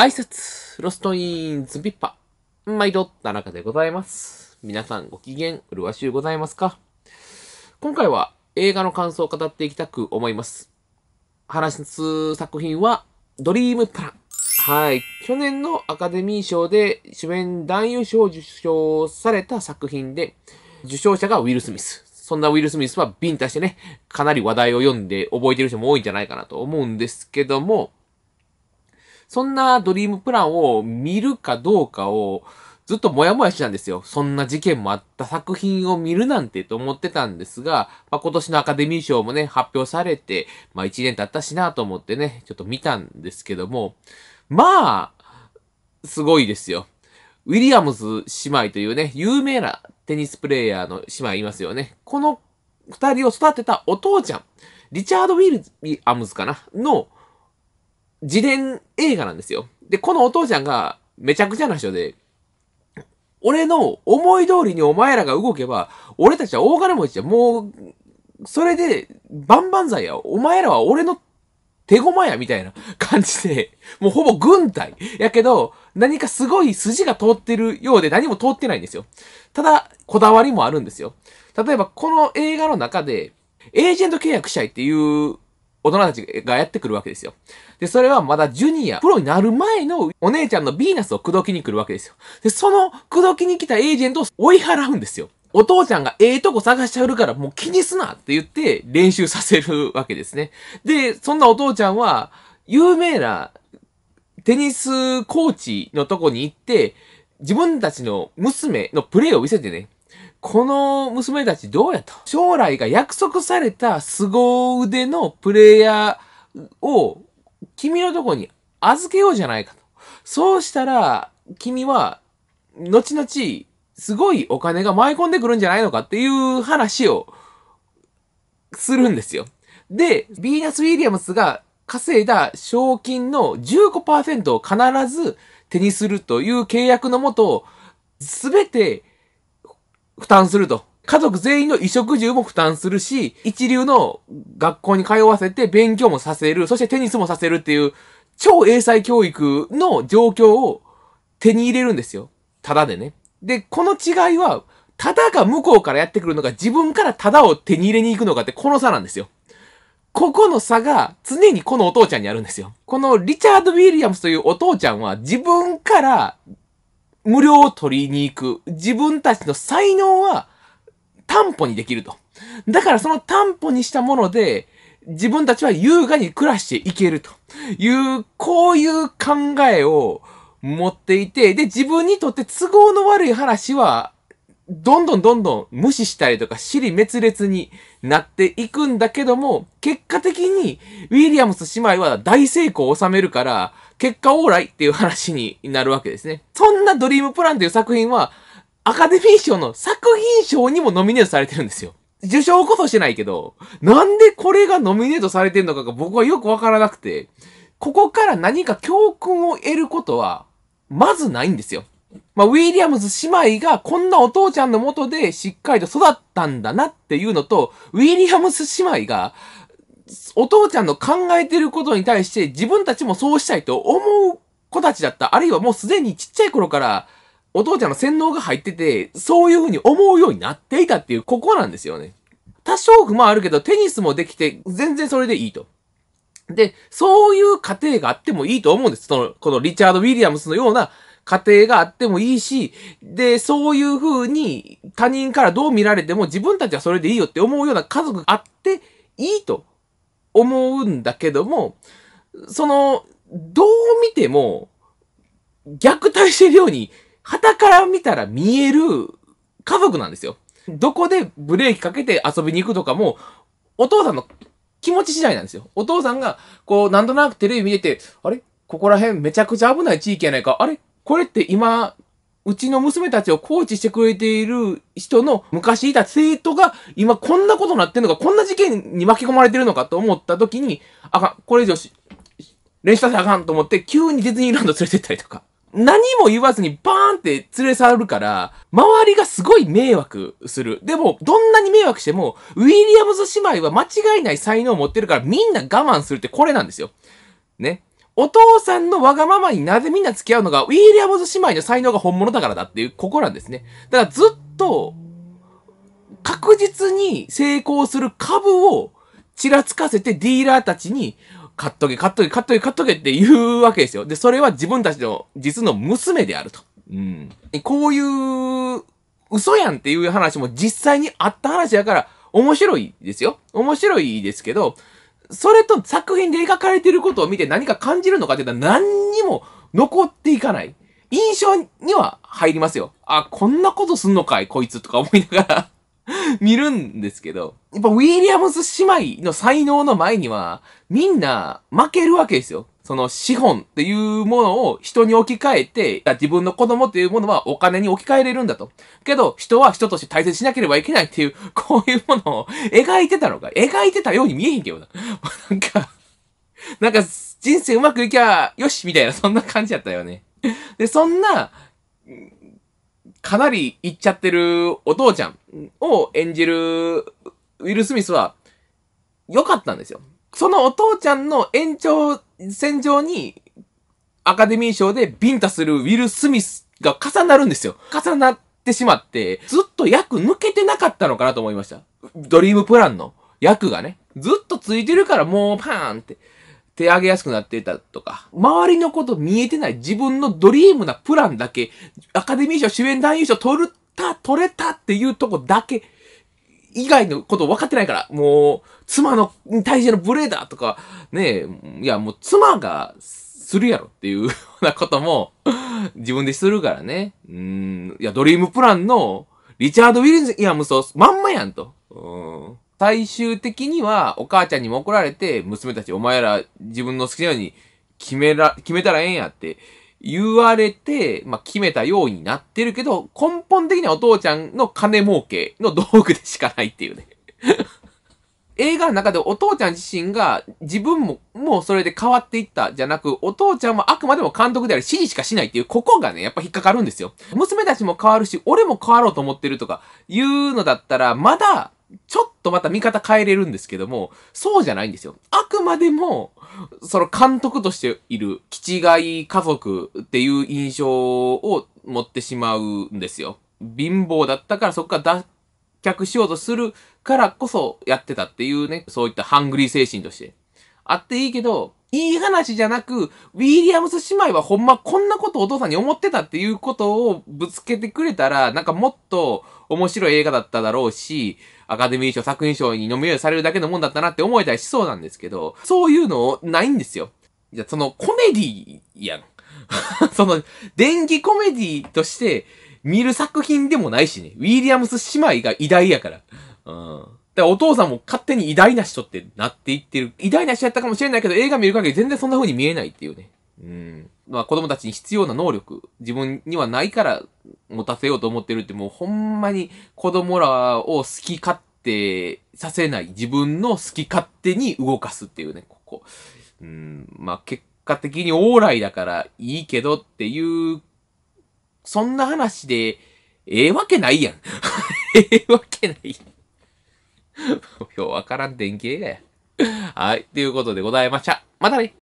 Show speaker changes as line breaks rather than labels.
挨拶、ロストインズピッパ。毎度、田中でございます。皆さんご機嫌、うるわしゅうございますか今回は映画の感想を語っていきたく思います。話す作品は、ドリームプラン。はい。去年のアカデミー賞で主演男優賞を受賞された作品で、受賞者がウィル・スミス。そんなウィル・スミスはビンタしてね、かなり話題を読んで覚えてる人も多いんじゃないかなと思うんですけども、そんなドリームプランを見るかどうかを、ずっともやもやしてたんですよ。そんな事件もあった作品を見るなんてと思ってたんですが、まあ、今年のアカデミー賞もね、発表されて、まあ1年経ったしなと思ってね、ちょっと見たんですけども、まあ、すごいですよ。ウィリアムズ姉妹というね、有名なテニスプレイヤーの姉妹いますよね。この二人を育てたお父ちゃん、リチャード・ウィリアムズかなの、自伝映画なんですよ。で、このお父ちゃんがめちゃくちゃな人で、俺の思い通りにお前らが動けば、俺たちは大金持ちじゃ、もう、それで、万々歳や。お前らは俺の手駒や、みたいな感じで、もうほぼ軍隊。やけど、何かすごい筋が通ってるようで何も通ってないんですよ。ただ、こだわりもあるんですよ。例えば、この映画の中で、エージェント契約したいっていう大人たちがやってくるわけですよ。で、それはまだジュニア、プロになる前のお姉ちゃんのヴィーナスを口説きに来るわけですよ。で、その口説きに来たエージェントを追い払うんですよ。お父ちゃんがええとこ探しちゃうからもう気にすなって言って練習させるわけですね。で、そんなお父ちゃんは有名なテニスコーチのとこに行って自分たちの娘のプレーを見せてね、この娘たちどうやと。将来が約束された凄腕のプレイヤーを君のとこに預けようじゃないかと。そうしたら、君は、後々、すごいお金が舞い込んでくるんじゃないのかっていう話を、するんですよ。で、ヴィーナス・ウィリアムスが稼いだ賞金の15%を必ず手にするという契約のもと、すべて負担すると。家族全員の衣食住も負担するし、一流の学校に通わせて勉強もさせる、そしてテニスもさせるっていう、超英才教育の状況を手に入れるんですよ。ただでね。で、この違いは、ただが向こうからやってくるのか、自分からただを手に入れに行くのかってこの差なんですよ。ここの差が常にこのお父ちゃんにあるんですよ。このリチャード・ウィリアムスというお父ちゃんは自分から無料を取りに行く。自分たちの才能は担保にできると。だからその担保にしたもので、自分たちは優雅に暮らしていけるという、こういう考えを持っていて、で、自分にとって都合の悪い話はどんどんどんどん無視したりとか、尻滅裂になっていくんだけども、結果的に、ウィリアムス姉妹は大成功を収めるから、結果オーライっていう話になるわけですね。そんなドリームプランという作品は、アカデミー賞の作品賞にもノミネートされてるんですよ。受賞こそしてないけど、なんでこれがノミネートされてんのかが僕はよくわからなくて、ここから何か教訓を得ることは、まずないんですよ。まあ、ウィリアムズ姉妹がこんなお父ちゃんのもとでしっかりと育ったんだなっていうのと、ウィリアムズ姉妹が、お父ちゃんの考えてることに対して自分たちもそうしたいと思う子たちだった。あるいはもうすでにちっちゃい頃から、お父ちゃんの洗脳が入ってて、そういうふうに思うようになっていたっていう、ここなんですよね。多少不満あるけど、テニスもできて、全然それでいいと。で、そういう過程があってもいいと思うんです。その、このリチャード・ウィリアムスのような家庭があってもいいし、で、そういう風に他人からどう見られても自分たちはそれでいいよって思うような家族があっていいと思うんだけども、その、どう見ても、虐待してるように、旗から見たら見える家族なんですよ。どこでブレーキかけて遊びに行くとかも、お父さんの気持ち次第なんですよ。お父さんが、こう、なんとなくテレビ見てて、あれここら辺めちゃくちゃ危ない地域やないか。あれこれって今、うちの娘たちをコーチしてくれている人の昔いた生徒が今こんなことになってんのか、こんな事件に巻き込まれてるのかと思った時に、あかん、これ以上し、練習させあかんと思って急にディズニーランド連れてったりとか。何も言わずにバーンって連れ去るから、周りがすごい迷惑する。でも、どんなに迷惑しても、ウィリアムズ姉妹は間違いない才能を持ってるから、みんな我慢するってこれなんですよ。ね。お父さんのわがままになぜみんな付き合うのが、ウィリアムズ姉妹の才能が本物だからだっていう、ここなんですね。だからずっと、確実に成功する株をちらつかせてディーラーたちに、買っとけ、買っとけ、買っとけ、買っとけって言うわけですよ。で、それは自分たちの実の娘であると。うん。こういう、嘘やんっていう話も実際にあった話やから、面白いですよ。面白いですけど、それと作品で描かれてることを見て何か感じるのかって言ったら何にも残っていかない。印象には入りますよ。あ、こんなことすんのかい、こいつとか思いながら 見るんですけど。やっぱウィリアムズ姉妹の才能の前には、みんな負けるわけですよ。その資本っていうものを人に置き換えて、自分の子供っていうものはお金に置き換えれるんだと。けど、人は人として大切しなければいけないっていう、こういうものを描いてたのか。描いてたように見えへんけどな。なんか、なんか、人生うまくいきゃ、よしみたいな、そんな感じだったよね。で、そんな、かなりいっちゃってるお父ちゃんを演じるウィル・スミスは、良かったんですよ。そのお父ちゃんの延長線上に、アカデミー賞でビンタするウィル・スミスが重なるんですよ。重なってしまって、ずっと役抜けてなかったのかなと思いました。ドリームプランの役がね。ずっとついてるからもうパーンって。手上げやすくなっていたとか、周りのこと見えてない自分のドリームなプランだけ、アカデミー賞主演男優賞取った、取れたっていうとこだけ、以外のこと分かってないから、もう、妻の、に対しての無礼だとか、ねえ、いや、もう妻がするやろっていうようなことも、自分でするからね。うん、いや、ドリームプランの、リチャード・ウィリもうそう、まんまやんと。うん。最終的には、お母ちゃんにも怒られて、娘たち、お前ら自分の好きなように決めら、決めたらええんやって言われて、まあ、決めたようになってるけど、根本的にはお父ちゃんの金儲けの道具でしかないっていうね 映画の中でお父ちゃん自身が自分ももうそれで変わっていったじゃなく、お父ちゃんはあくまでも監督である指示しかしないっていう、ここがね、やっぱ引っかかるんですよ。娘たちも変わるし、俺も変わろうと思ってるとか、いうのだったら、まだ、ちょっととまた見方変えれるんですけども、そうじゃないんですよ。あくまでも、その監督としている、気違い家族っていう印象を持ってしまうんですよ。貧乏だったからそこから脱却しようとするからこそやってたっていうね、そういったハングリー精神として。あっていいけど、いい話じゃなく、ウィリアムス姉妹はほんまこんなことお父さんに思ってたっていうことをぶつけてくれたら、なんかもっと面白い映画だっただろうし、アカデミー賞作品賞にノミネートされるだけのもんだったなって思えたりしそうなんですけど、そういうのないんですよ。じゃ、そのコメディやん。その、電気コメディとして見る作品でもないしね。ウィリアムス姉妹が偉大やから。うん。だからお父さんも勝手に偉大な人ってなっていってる。偉大な人やったかもしれないけど、映画見る限り全然そんな風に見えないっていうね。うん。まあ子供たちに必要な能力、自分にはないから持たせようと思ってるってもうほんまに子供らを好き勝手させない。自分の好き勝手に動かすっていうね、ここ。うん。まあ結果的に往来だからいいけどっていう、そんな話で、ええわけないやん。ええわけない。ようわからん電気映画や。はい。ということでございました。またね